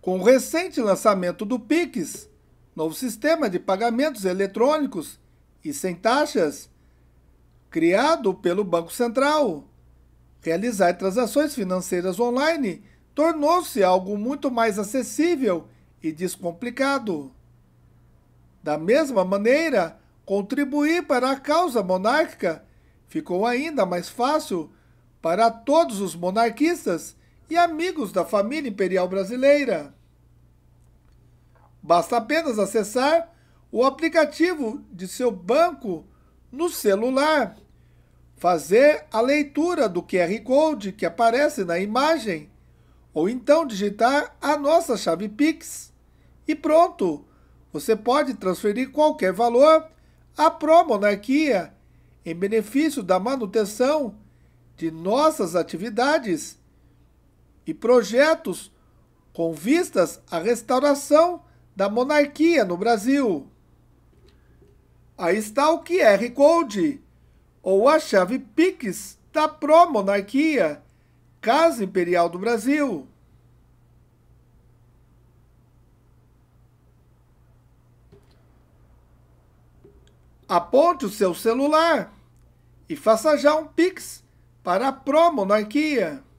Com o recente lançamento do Pix, novo sistema de pagamentos eletrônicos e sem taxas, criado pelo Banco Central, realizar transações financeiras online tornou-se algo muito mais acessível e descomplicado. Da mesma maneira, contribuir para a causa monárquica ficou ainda mais fácil para todos os monarquistas e amigos da família imperial brasileira. Basta apenas acessar o aplicativo de seu banco no celular, fazer a leitura do QR Code que aparece na imagem, ou então digitar a nossa chave Pix e pronto! Você pode transferir qualquer valor à Pró-Monarquia em benefício da manutenção de nossas atividades e projetos com vistas à restauração da monarquia no Brasil. Aí está o QR Code, ou a chave Pix da pró-monarquia, Casa Imperial do Brasil. Aponte o seu celular e faça já um Pix para a pró-monarquia.